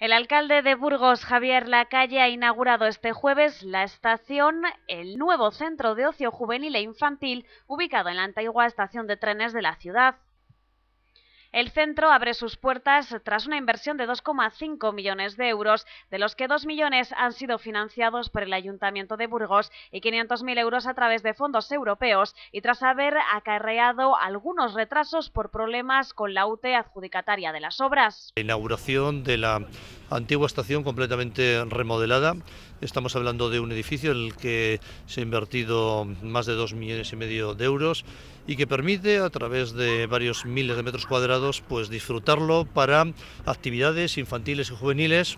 El alcalde de Burgos, Javier Lacalle, ha inaugurado este jueves la estación, el nuevo centro de ocio juvenil e infantil, ubicado en la antigua estación de trenes de la ciudad. El centro abre sus puertas tras una inversión de 2,5 millones de euros, de los que 2 millones han sido financiados por el Ayuntamiento de Burgos y 500.000 euros a través de fondos europeos y tras haber acarreado algunos retrasos por problemas con la UTE adjudicataria de las obras. La inauguración de la Antigua estación completamente remodelada. Estamos hablando de un edificio en el que se ha invertido más de dos millones y medio de euros y que permite a través de varios miles de metros cuadrados pues disfrutarlo para actividades infantiles y juveniles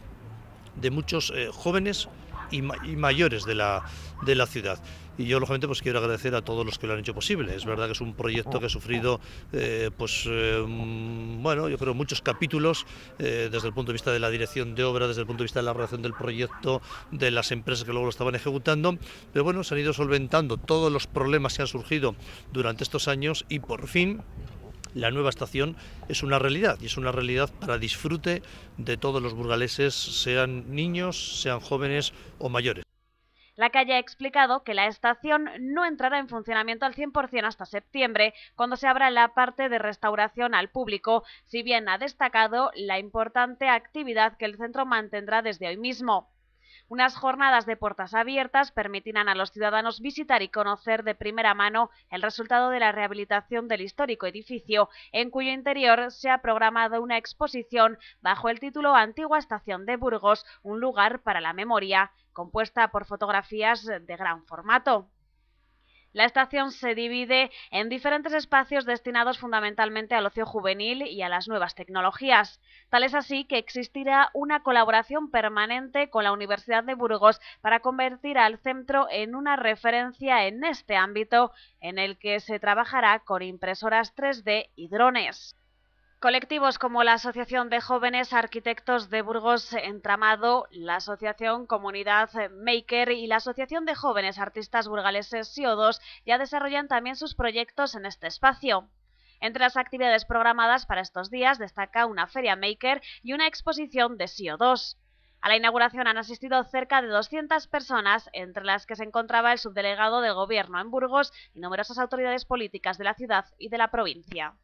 de muchos eh, jóvenes y, mayores de la, de la ciudad y yo lógicamente pues quiero agradecer a todos los que lo han hecho posible. Es verdad que es un proyecto que ha sufrido eh, pues eh, mm, bueno, yo creo muchos capítulos eh, desde el punto de vista de la dirección de obra, desde el punto de vista de la relación del proyecto, de las empresas que luego lo estaban ejecutando, pero bueno, se han ido solventando todos los problemas que han surgido durante estos años y por fin la nueva estación es una realidad y es una realidad para disfrute de todos los burgaleses, sean niños, sean jóvenes o mayores. La calle ha explicado que la estación no entrará en funcionamiento al 100% hasta septiembre, cuando se abra la parte de restauración al público, si bien ha destacado la importante actividad que el centro mantendrá desde hoy mismo. Unas jornadas de puertas abiertas permitirán a los ciudadanos visitar y conocer de primera mano el resultado de la rehabilitación del histórico edificio, en cuyo interior se ha programado una exposición bajo el título Antigua Estación de Burgos, un lugar para la memoria, compuesta por fotografías de gran formato. La estación se divide en diferentes espacios destinados fundamentalmente al ocio juvenil y a las nuevas tecnologías. Tal es así que existirá una colaboración permanente con la Universidad de Burgos para convertir al centro en una referencia en este ámbito en el que se trabajará con impresoras 3D y drones. Colectivos como la Asociación de Jóvenes Arquitectos de Burgos Entramado, la Asociación Comunidad Maker y la Asociación de Jóvenes Artistas Burgaleses co 2 ya desarrollan también sus proyectos en este espacio. Entre las actividades programadas para estos días destaca una feria maker y una exposición de co 2 A la inauguración han asistido cerca de 200 personas, entre las que se encontraba el subdelegado del Gobierno en Burgos y numerosas autoridades políticas de la ciudad y de la provincia.